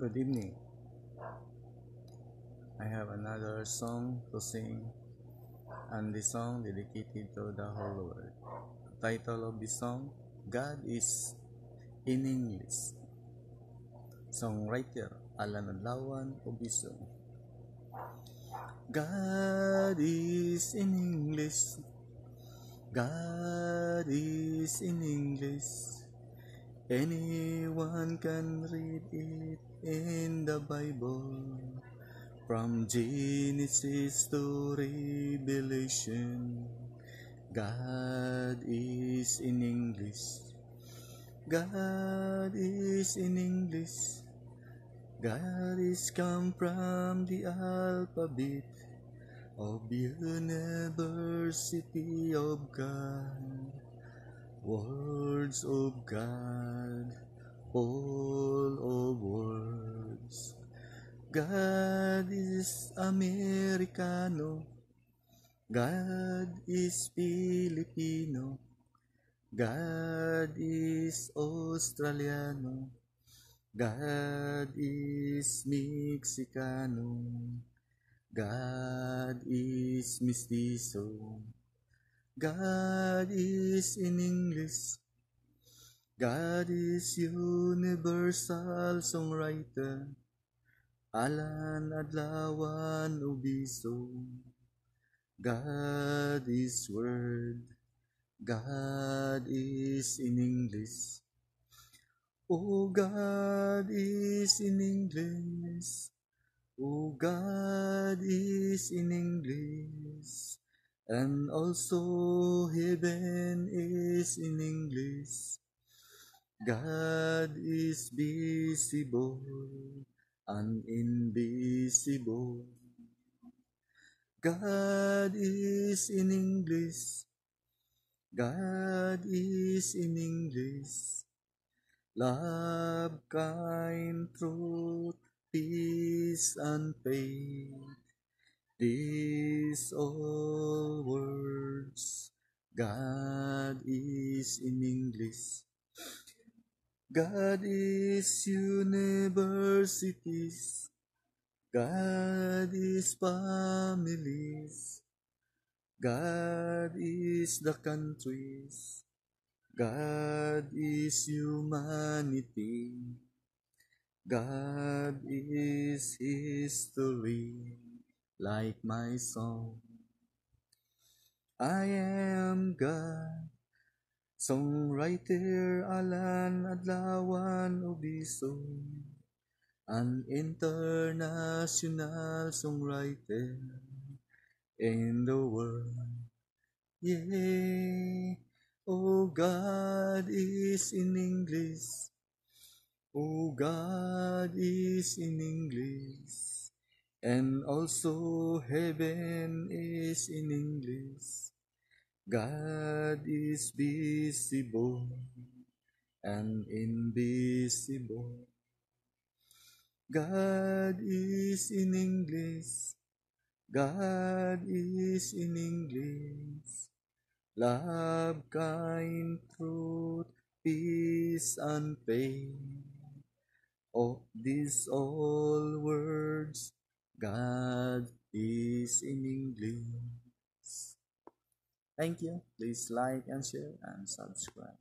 Good evening. I have another song to sing, and the song dedicated to the whole world. The title of the song, God is in English. Songwriter Alan Lawan Obiso. God is in English. God is in English. Anyone can read it in the Bible from Genesis to Revelation. God is in English. God is in English. God is come from the alphabet of the university of God. Words of God, all of words. God is Americano. God is Filipino. God is Australiano. God is Mexicano. God is Mestizo. God is in English. God is universal songwriter. Alan Adlawan Ubiso. God is word. God is in English. Oh God is in English. Oh God is in English and also heaven is in English. God is visible and invisible. God is in English. God is in English. Love, kind, truth, peace, and faith. This is all words. God is in English. God is universities. God is families. God is the countries. God is humanity. God is history like my song. I am God, songwriter alan adlawan o bisong, an international songwriter in the world. Yeah, oh God is in English, oh God is in English. And also heaven is in English. God is visible and invisible. God is in English. God is in English. Love, kind, truth, peace, and pain. Oh, these all words God is in English. Thank you. Please like and share and subscribe.